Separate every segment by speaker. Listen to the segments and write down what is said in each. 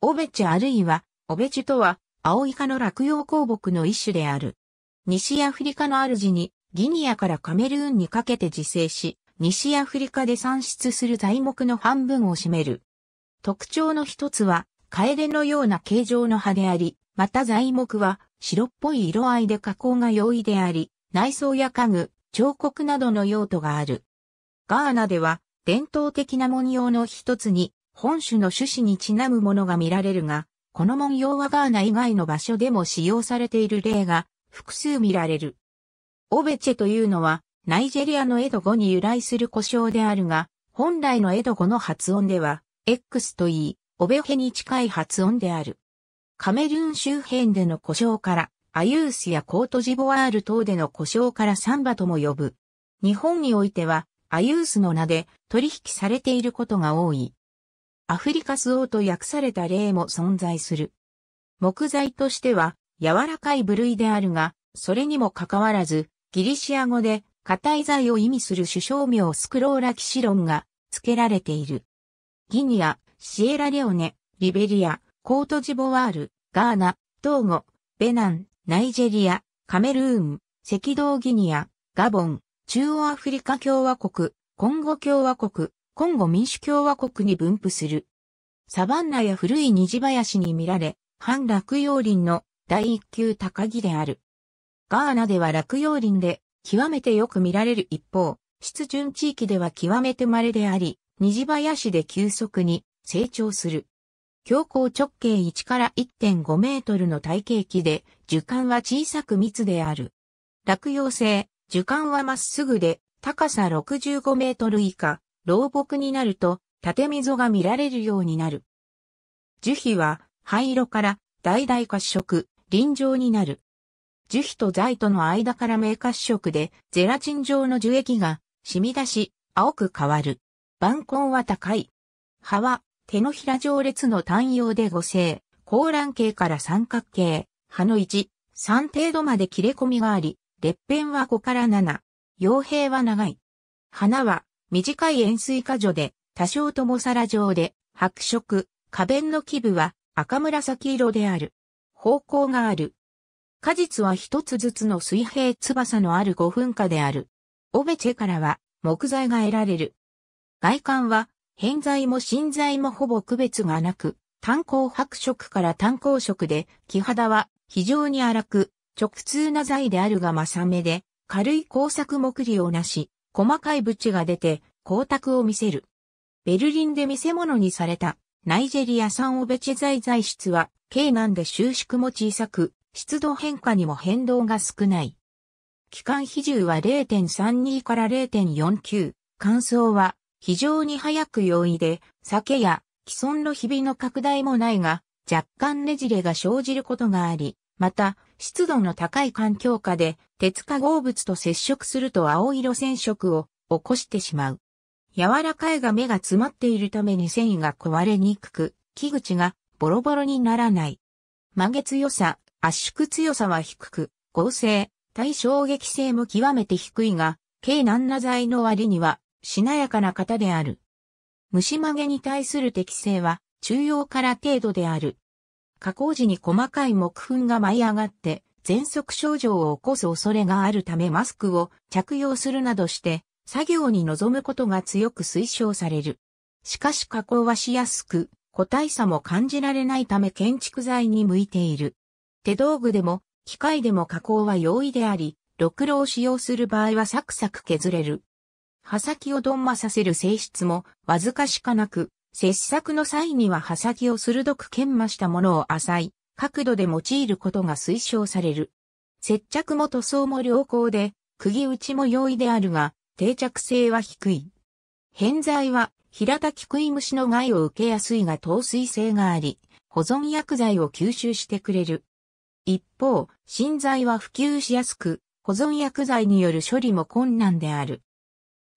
Speaker 1: オベチあるいは、オベチとは、青イカの落葉鉱木の一種である。西アフリカの主に、ギニアからカメルーンにかけて自生し、西アフリカで産出する材木の半分を占める。特徴の一つは、カエデのような形状の葉であり、また材木は白っぽい色合いで加工が容易であり、内装や家具、彫刻などの用途がある。ガーナでは伝統的な文様の一つに本種の種子にちなむものが見られるが、この文様はガーナ以外の場所でも使用されている例が複数見られる。オベチェというのは、ナイジェリアのエド語に由来する故障であるが、本来のエド語の発音では、X といい、オベヘに近い発音である。カメルーン周辺での故障から、アユースやコートジボワール等での故障からサンバとも呼ぶ。日本においては、アユースの名で取引されていることが多い。アフリカス王と訳された例も存在する。木材としては柔らかい部類であるが、それにもかかわらず、ギリシア語で硬い材を意味する首相名スクローラキシロンが付けられている。ギニア、シエラレオネ、リベリア、コートジボワール、ガーナ、トーゴ、ベナン、ナイジェリア、カメルーン、赤道ギニア、ガボン、中央アフリカ共和国、コンゴ共和国、コンゴ民主共和国に分布する。サバンナや古い虹林に見られ、反落葉林の第一級高木である。ガーナでは落葉林で極めてよく見られる一方、湿潤地域では極めて稀であり、虹林で急速に成長する。標高直径1から1.5メートルの体系機で、樹幹は小さく密である。落葉性、樹幹はまっすぐで、高さ65メートル以下、老木になると縦溝が見られるようになる。樹皮は灰色から大々褐色、臨状になる。樹皮と材との間から明褐色でゼラチン状の樹液が染み出し、青く変わる。晩根は高い。葉は手のひら上列の単葉で五星、甲卵形から三角形、葉の一、3程度まで切れ込みがあり、裂片は5から7、傭兵は長い。花は短い円錐果樹で、多少とも皿状で、白色、花弁の基部は赤紫色である。方向がある。果実は一つずつの水平翼のある五分化である。オベチェからは木材が得られる。外観は、偏材も新材もほぼ区別がなく、炭鉱白色から炭鉱色で、木肌は非常に荒く、直通な材であるがまさめで、軽い工作木利をなし、細かいブチが出て光沢を見せる。ベルリンで見せ物にされたナイジェリア産オベチ材材質は軽なんで収縮も小さく、湿度変化にも変動が少ない。期間比重は0.32から0.49。乾燥は非常に早く容易で、酒や既存のひびの拡大もないが、若干ねじれが生じることがあり、また、湿度の高い環境下で鉄化合物と接触すると青色染色を起こしてしまう。柔らかいが目が詰まっているために繊維が壊れにくく、木口がボロボロにならない。曲げ強さ、圧縮強さは低く、合成、対衝撃性も極めて低いが、軽軟な材の割には、しなやかな型である。虫曲げに対する適性は、中央から程度である。加工時に細かい木粉が舞い上がって、喘息症状を起こす恐れがあるためマスクを着用するなどして、作業に臨むことが強く推奨される。しかし加工はしやすく、個体差も感じられないため建築材に向いている。手道具でも、機械でも加工は容易であり、ろくろを使用する場合はサクサク削れる。刃先を鈍麻させる性質もわずかしかなく、切削の際には刃先を鋭く研磨したものを浅い角度で用いることが推奨される。接着も塗装も良好で、釘打ちも容易であるが、定着性は低い。偏材は平たき食い虫の害を受けやすいが透水性があり、保存薬剤を吸収してくれる。一方、新材は普及しやすく、保存薬剤による処理も困難である。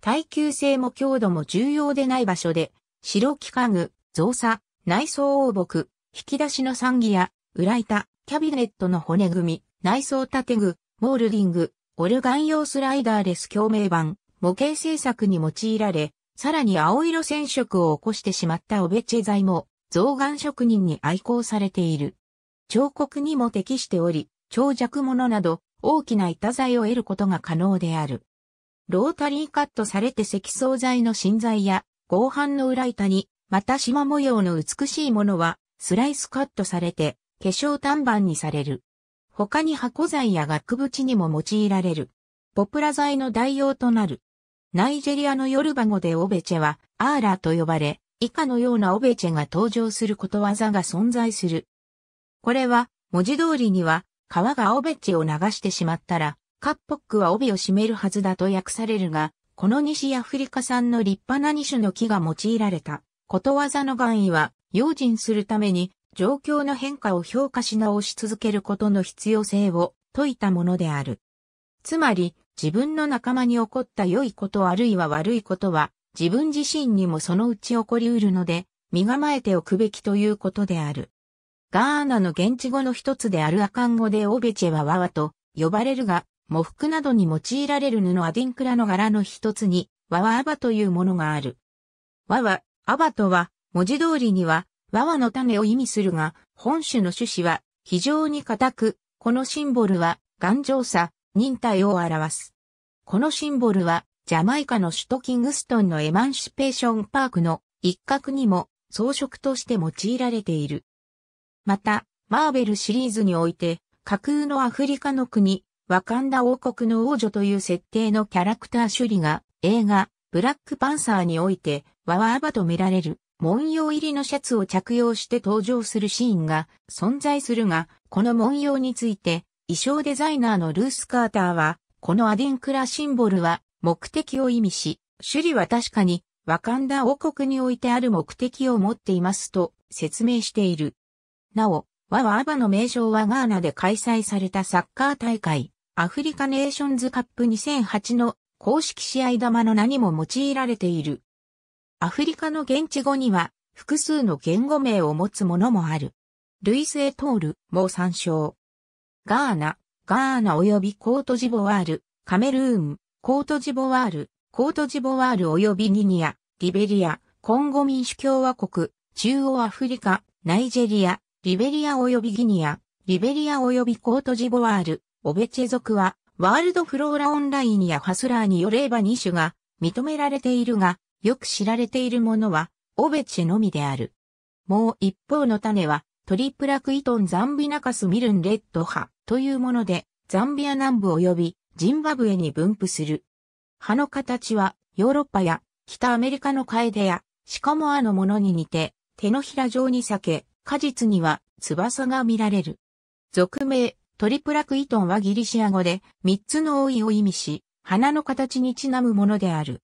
Speaker 1: 耐久性も強度も重要でない場所で、白木家具、造作、内装黄木、引き出しの産木や、裏板、キャビネットの骨組み、内装建具、モールディング、オルガン用スライダーレス共鳴板、模型製作に用いられ、さらに青色染色を起こしてしまったオベチェ材も、造眼職人に愛好されている。彫刻にも適しており、長尺物など、大きな板材を得ることが可能である。ロータリーカットされて積層材の芯材や合板の裏板に、また縞模様の美しいものは、スライスカットされて、化粧短板にされる。他に箱材や額縁にも用いられる。ポプラ材の代用となる。ナイジェリアのヨルバ語でオベチェは、アーラーと呼ばれ、以下のようなオベチェが登場することわざが存在する。これは、文字通りには、川がオベチェを流してしまったら、カッポックは帯を締めるはずだと訳されるが、この西アフリカ産の立派な二種の木が用いられた。ことわざの願意は、用心するために、状況の変化を評価し直し続けることの必要性を説いたものである。つまり、自分の仲間に起こった良いことあるいは悪いことは、自分自身にもそのうち起こりうるので、身構えておくべきということである。ガーナの現地語の一つであるアカン語でオベチェはワワと呼ばれるが、模服などに用いられる布アディンクラの柄の一つに、和和アバというものがある。和和、アバとは、文字通りには、和和の種を意味するが、本種の種子は、非常に硬く、このシンボルは、頑丈さ、忍耐を表す。このシンボルは、ジャマイカの首都キングストンのエマンシペーションパークの一角にも装飾として用いられている。また、マーベルシリーズにおいて、架空のアフリカの国、ワカンダ王国の王女という設定のキャラクター首里が映画ブラックパンサーにおいてワワアバと見られる文様入りのシャツを着用して登場するシーンが存在するが、この文様について衣装デザイナーのルース・カーターは、このアディンクラシンボルは目的を意味し、首里は確かにワカンダ王国においてある目的を持っていますと説明している。なお、ワワアバの名称はガーナで開催されたサッカー大会、アフリカネーションズカップ2008の公式試合玉の名にも用いられている。アフリカの現地語には複数の言語名を持つものもある。ルイス・エトールも参照。ガーナ、ガーナ及びコートジボワール、カメルーン、コートジボワール、コートジボワール及びギニア、リベリア、コンゴ民主共和国、中央アフリカ、ナイジェリア、リベリア及びギニア、リベリア及びコートジボワール、オベチェ族は、ワールドフローラオンラインやファスラーによれば2種が認められているが、よく知られているものは、オベチェのみである。もう一方の種は、トリプラクイトンザンビナカスミルンレッド派というもので、ザンビア南部及びジンバブエに分布する。葉の形はヨーロッパや北アメリカのカエデやシカモアのものに似て、手のひら状に裂け、果実には翼が見られる。俗名、トリプラクイトンはギリシア語で、三つの多いを意味し、花の形にちなむものである。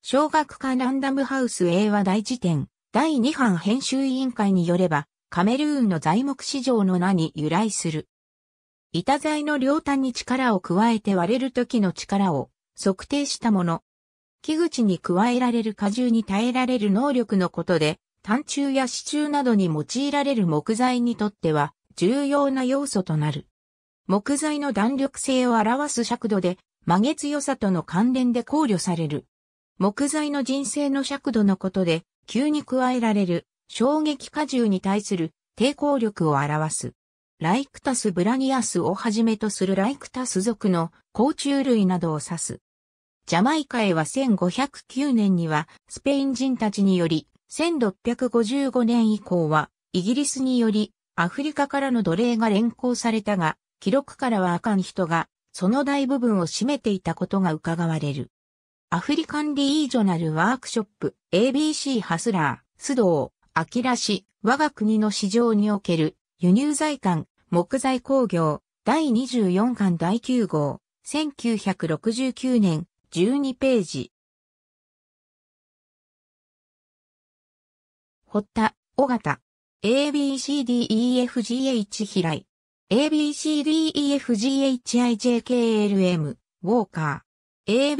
Speaker 1: 小学科ランダムハウス英和大辞典、第2版編集委員会によれば、カメルーンの材木市場の名に由来する。板材の両端に力を加えて割れる時の力を測定したもの。木口に加えられる荷重に耐えられる能力のことで、単柱や支柱などに用いられる木材にとっては重要な要素となる。木材の弾力性を表す尺度で、曲げ強さとの関連で考慮される。木材の人生の尺度のことで、急に加えられる衝撃荷重に対する抵抗力を表す。ライクタスブラニアスをはじめとするライクタス属の甲虫類などを指す。ジャマイカへは1509年にはスペイン人たちにより、1655年以降はイギリスによりアフリカからの奴隷が連行されたが、記録からはあかん人が、その大部分を占めていたことが伺われる。アフリカンリージョナルワークショップ ABC ハスラー、須藤、明氏、我が国の市場における輸入財関、木材工業、第24巻第9号、1969年、12ページ。堀田、尾形、ABCDEFGH 平井、ABCDEFGHIJKLM、ウォーカー。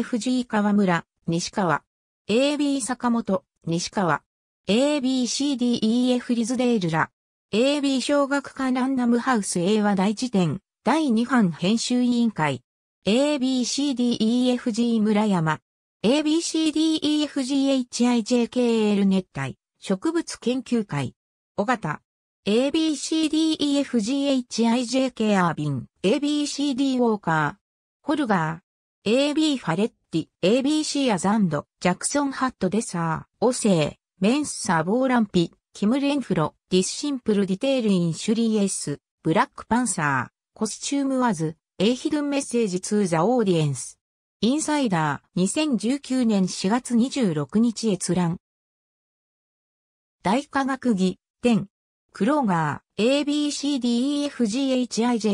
Speaker 1: ABCDEFG 川村、西川。AB 坂本、西川。ABCDEF リズデールら。AB 小学館ランダムハウス A は大辞典、第2版編集委員会。ABCDEFG 村山。ABCDEFGHIJKL 熱帯、植物研究会。尾形。ABCDEFGHIJK アービン、ABCD ウォーカー、ホルガー、AB ファレッティ、ABC アザンド、ジャクソンハットデサー、オセー、メンサボーランピ、キムレンフロ、ディスシンプルディテールインシュリーエス、ブラックパンサー、コスチュームワズ、エイヒルンメッセージツーザオーディエンス。インサイダー、2019年4月26日閲覧。大科学技、点。クローガー、ABCDEFGHIJ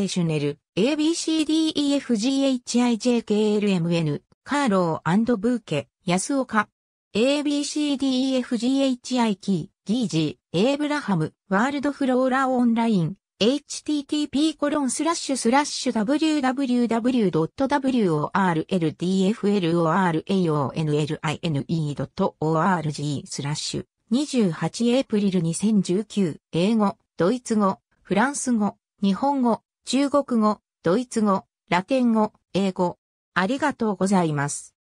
Speaker 1: シュネル、ABCDEFGHIJKLMN、カーローブーケ、安岡、ABCDEFGHI キー、ギージー、エイブラハム、ワールドフローラオンライン、http コロンスラッシュスラッシュ www.worldflorraonline.org スラッシュ28エイプリル2019、英語、ドイツ語、フランス語、日本語、中国語、ドイツ語、ラテン語、英語。ありがとうございます。